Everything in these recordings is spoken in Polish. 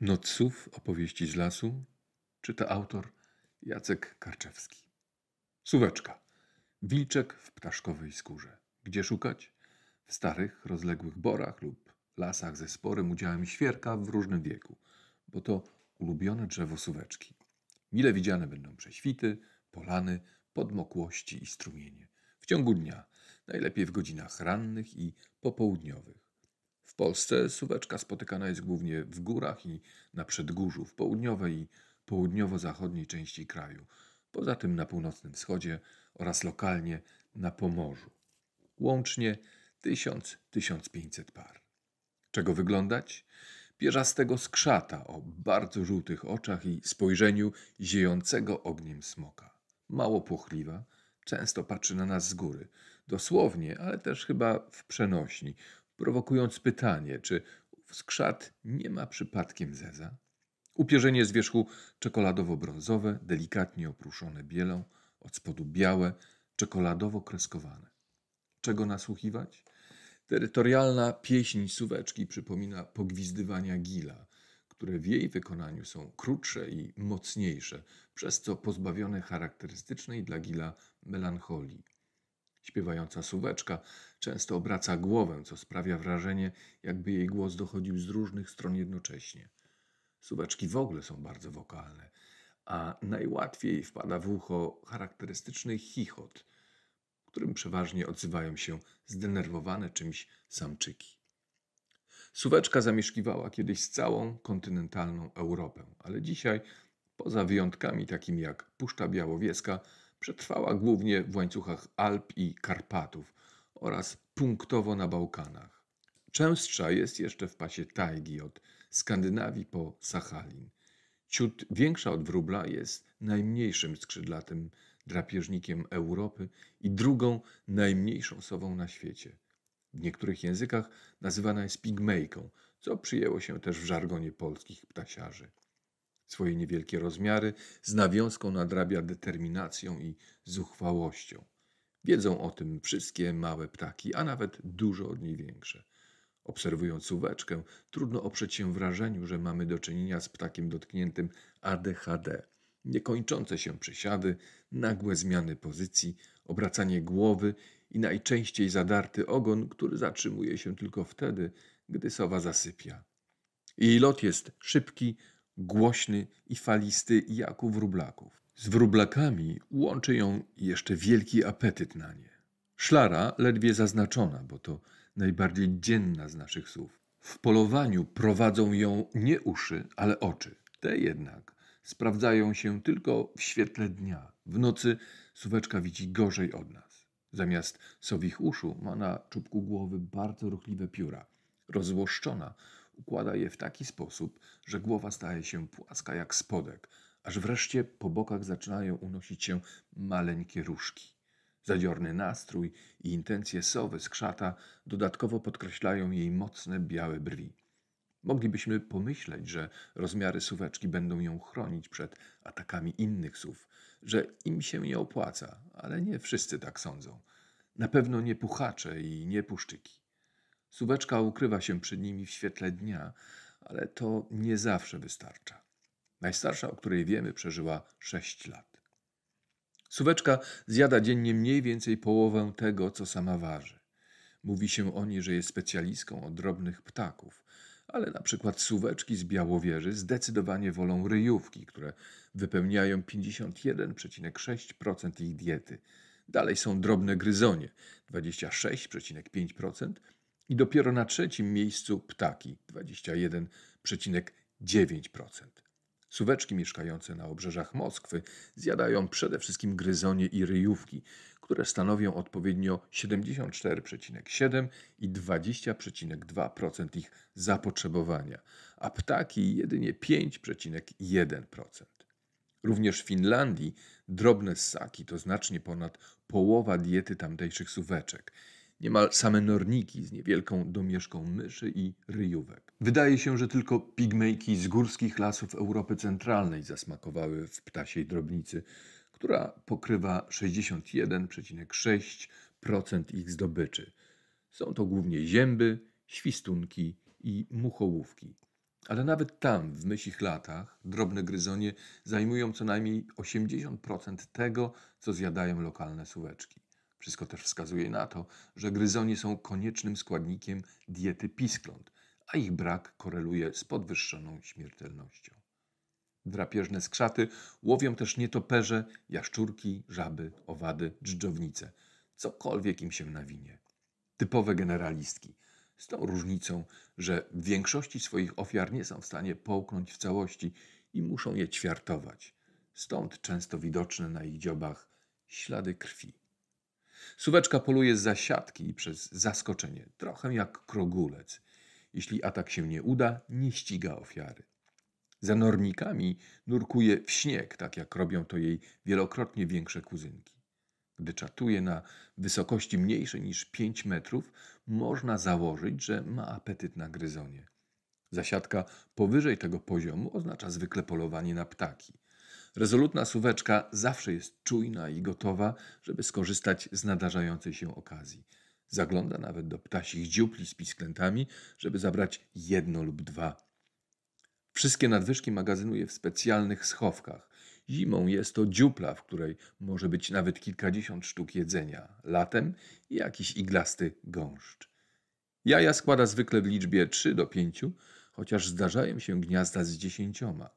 Noców opowieści z lasu czyta autor Jacek Karczewski. Suweczka. Wilczek w ptaszkowej skórze. Gdzie szukać? W starych, rozległych borach lub lasach ze sporym udziałem świerka w różnym wieku, bo to ulubione drzewo suweczki. Mile widziane będą prześwity, polany, podmokłości i strumienie. W ciągu dnia, najlepiej w godzinach rannych i popołudniowych. W Polsce suweczka spotykana jest głównie w górach i na przedgórzu, w południowej i południowo-zachodniej części kraju, poza tym na północnym wschodzie oraz lokalnie na Pomorzu. Łącznie 1000-1500 par. Czego wyglądać? Pierzastego skrzata o bardzo żółtych oczach i spojrzeniu ziejącego ogniem smoka. Mało płochliwa, często patrzy na nas z góry, dosłownie, ale też chyba w przenośni, prowokując pytanie, czy skrzat nie ma przypadkiem zeza. Upierzenie z wierzchu czekoladowo-brązowe, delikatnie oprószone bielą, od spodu białe, czekoladowo kreskowane. Czego nasłuchiwać? Terytorialna pieśń suweczki przypomina pogwizdywania gila, które w jej wykonaniu są krótsze i mocniejsze, przez co pozbawione charakterystycznej dla gila melancholii. Śpiewająca suweczka często obraca głowę, co sprawia wrażenie, jakby jej głos dochodził z różnych stron jednocześnie. Suweczki w ogóle są bardzo wokalne, a najłatwiej wpada w ucho charakterystyczny chichot, którym przeważnie odzywają się zdenerwowane czymś samczyki. Suweczka zamieszkiwała kiedyś całą kontynentalną Europę, ale dzisiaj, poza wyjątkami takimi jak Puszcza Białowieska, Przetrwała głównie w łańcuchach Alp i Karpatów oraz punktowo na Bałkanach. Częstsza jest jeszcze w pasie tajgi od Skandynawii po Sachalin. Ciut większa od wróbla jest najmniejszym skrzydlatym drapieżnikiem Europy i drugą najmniejszą sową na świecie. W niektórych językach nazywana jest pigmejką, co przyjęło się też w żargonie polskich ptasiarzy. Swoje niewielkie rozmiary z nawiązką nadrabia determinacją i zuchwałością. Wiedzą o tym wszystkie małe ptaki, a nawet dużo od niej większe. Obserwując suweczkę, trudno oprzeć się wrażeniu, że mamy do czynienia z ptakiem dotkniętym ADHD. Niekończące się przysiady, nagłe zmiany pozycji, obracanie głowy i najczęściej zadarty ogon, który zatrzymuje się tylko wtedy, gdy sowa zasypia. Jej lot jest szybki, głośny i falisty Jakub Wróblaków. Z wróblakami łączy ją jeszcze wielki apetyt na nie. Szlara ledwie zaznaczona, bo to najbardziej dzienna z naszych słów. W polowaniu prowadzą ją nie uszy, ale oczy. Te jednak sprawdzają się tylko w świetle dnia. W nocy suweczka widzi gorzej od nas. Zamiast sowich uszu ma na czubku głowy bardzo ruchliwe pióra. Rozłoszczona układa je w taki sposób, że głowa staje się płaska jak spodek, aż wreszcie po bokach zaczynają unosić się maleńkie różki. Zadziorny nastrój i intencje sowy z krzata dodatkowo podkreślają jej mocne białe brwi. Moglibyśmy pomyśleć, że rozmiary suweczki będą ją chronić przed atakami innych sów, że im się nie opłaca, ale nie wszyscy tak sądzą. Na pewno nie puchacze i nie puszczyki. Suweczka ukrywa się przed nimi w świetle dnia, ale to nie zawsze wystarcza. Najstarsza, o której wiemy, przeżyła 6 lat. Suweczka zjada dziennie mniej więcej połowę tego, co sama waży. Mówi się o niej, że jest specjalistką od drobnych ptaków, ale na przykład suweczki z Białowieży zdecydowanie wolą ryjówki, które wypełniają 51,6% ich diety. Dalej są drobne gryzonie 26,5% i dopiero na trzecim miejscu ptaki 21,9%. Suweczki mieszkające na obrzeżach Moskwy zjadają przede wszystkim gryzonie i ryjówki, które stanowią odpowiednio 74,7 i 20,2% ich zapotrzebowania, a ptaki jedynie 5,1%. Również w Finlandii drobne ssaki to znacznie ponad połowa diety tamtejszych suweczek – niemal same norniki z niewielką domieszką myszy i ryjówek. Wydaje się, że tylko pigmejki z górskich lasów Europy Centralnej zasmakowały w ptasiej drobnicy, która pokrywa 61,6% ich zdobyczy. Są to głównie zięby, świstunki i muchołówki. Ale nawet tam, w mysich latach, drobne gryzonie zajmują co najmniej 80% tego, co zjadają lokalne suweczki. Wszystko też wskazuje na to, że gryzonie są koniecznym składnikiem diety piskląt, a ich brak koreluje z podwyższoną śmiertelnością. Drapieżne skrzaty łowią też nietoperze, jaszczurki, żaby, owady, dżdżownice, cokolwiek im się nawinie. Typowe generalistki, z tą różnicą, że w większości swoich ofiar nie są w stanie połknąć w całości i muszą je ćwiartować. Stąd często widoczne na ich dziobach ślady krwi. Suweczka poluje z zasiadki i przez zaskoczenie, trochę jak krogulec. Jeśli atak się nie uda, nie ściga ofiary. Za normikami nurkuje w śnieg, tak jak robią to jej wielokrotnie większe kuzynki. Gdy czatuje na wysokości mniejszej niż 5 metrów, można założyć, że ma apetyt na gryzonie. Zasiadka powyżej tego poziomu oznacza zwykle polowanie na ptaki – Rezolutna suweczka zawsze jest czujna i gotowa, żeby skorzystać z nadarzającej się okazji. Zagląda nawet do ptasich dziupli z pisklętami, żeby zabrać jedno lub dwa. Wszystkie nadwyżki magazynuje w specjalnych schowkach. Zimą jest to dziupla, w której może być nawet kilkadziesiąt sztuk jedzenia, latem jakiś iglasty gąszcz. Jaja składa zwykle w liczbie 3 do 5, chociaż zdarzają się gniazda z dziesięcioma.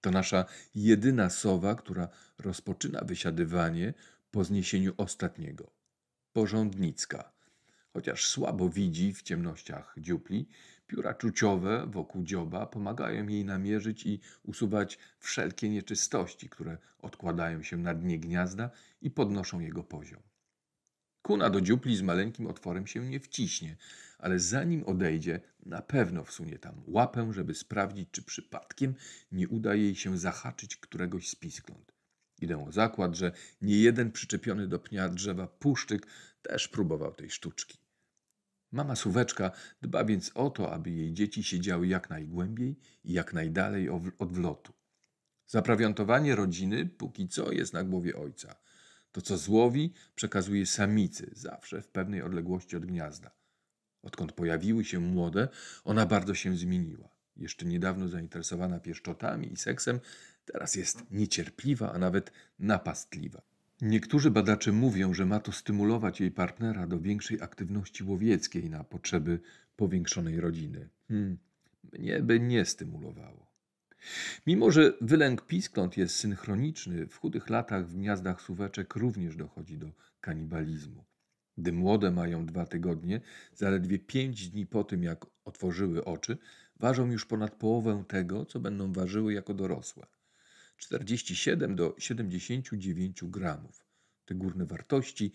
To nasza jedyna sowa, która rozpoczyna wysiadywanie po zniesieniu ostatniego. Porządnicka. Chociaż słabo widzi w ciemnościach dziupli, pióra czuciowe wokół dzioba pomagają jej namierzyć i usuwać wszelkie nieczystości, które odkładają się na dnie gniazda i podnoszą jego poziom. Kuna do dziupli z maleńkim otworem się nie wciśnie, ale zanim odejdzie, na pewno wsunie tam łapę, żeby sprawdzić, czy przypadkiem nie uda jej się zahaczyć któregoś z piskląt. Idę o zakład, że nie jeden przyczepiony do pnia drzewa puszczyk też próbował tej sztuczki. Mama suweczka dba więc o to, aby jej dzieci siedziały jak najgłębiej i jak najdalej od wlotu. Zaprawiantowanie rodziny póki co jest na głowie ojca. To, co złowi, przekazuje samicy, zawsze w pewnej odległości od gniazda. Odkąd pojawiły się młode, ona bardzo się zmieniła. Jeszcze niedawno zainteresowana pieszczotami i seksem, teraz jest niecierpliwa, a nawet napastliwa. Niektórzy badacze mówią, że ma to stymulować jej partnera do większej aktywności łowieckiej na potrzeby powiększonej rodziny. Hmm, mnie by nie stymulowało. Mimo, że wylęk piskląt jest synchroniczny, w chudych latach w gniazdach suweczek również dochodzi do kanibalizmu. Gdy młode mają dwa tygodnie, zaledwie pięć dni po tym, jak otworzyły oczy, ważą już ponad połowę tego, co będą ważyły jako dorosłe. 47 do 79 gramów. Te górne wartości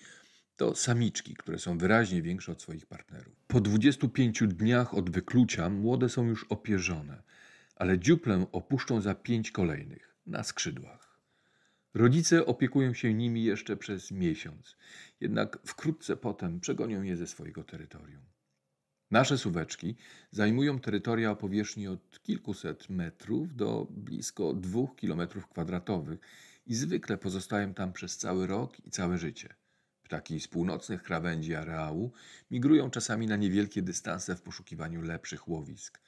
to samiczki, które są wyraźnie większe od swoich partnerów. Po 25 dniach od wyklucia młode są już opierzone, ale dziuplę opuszczą za pięć kolejnych na skrzydłach. Rodzice opiekują się nimi jeszcze przez miesiąc, jednak wkrótce potem przegonią je ze swojego terytorium. Nasze suweczki zajmują terytoria o powierzchni od kilkuset metrów do blisko dwóch kilometrów kwadratowych i zwykle pozostają tam przez cały rok i całe życie. Ptaki z północnych krawędzi areału migrują czasami na niewielkie dystanse w poszukiwaniu lepszych łowisk.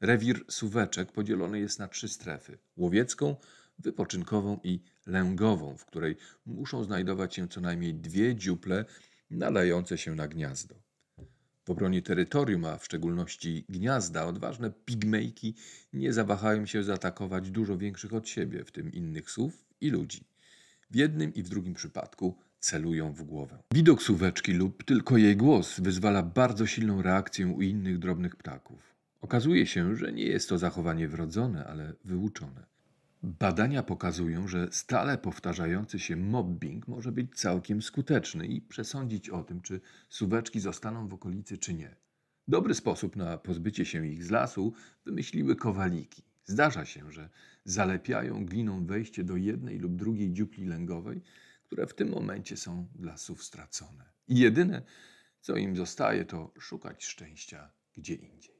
Rewir suweczek podzielony jest na trzy strefy: łowiecką, wypoczynkową i lęgową, w której muszą znajdować się co najmniej dwie dziuple nadające się na gniazdo. W obronie terytorium, a w szczególności gniazda, odważne pigmejki nie zawahają się zaatakować dużo większych od siebie, w tym innych słów i ludzi. W jednym i w drugim przypadku celują w głowę. Widok suweczki lub tylko jej głos wyzwala bardzo silną reakcję u innych drobnych ptaków. Okazuje się, że nie jest to zachowanie wrodzone, ale wyuczone. Badania pokazują, że stale powtarzający się mobbing może być całkiem skuteczny i przesądzić o tym, czy suweczki zostaną w okolicy, czy nie. Dobry sposób na pozbycie się ich z lasu wymyśliły kowaliki. Zdarza się, że zalepiają gliną wejście do jednej lub drugiej dziupli lęgowej, które w tym momencie są dla suw stracone. I jedyne, co im zostaje, to szukać szczęścia gdzie indziej.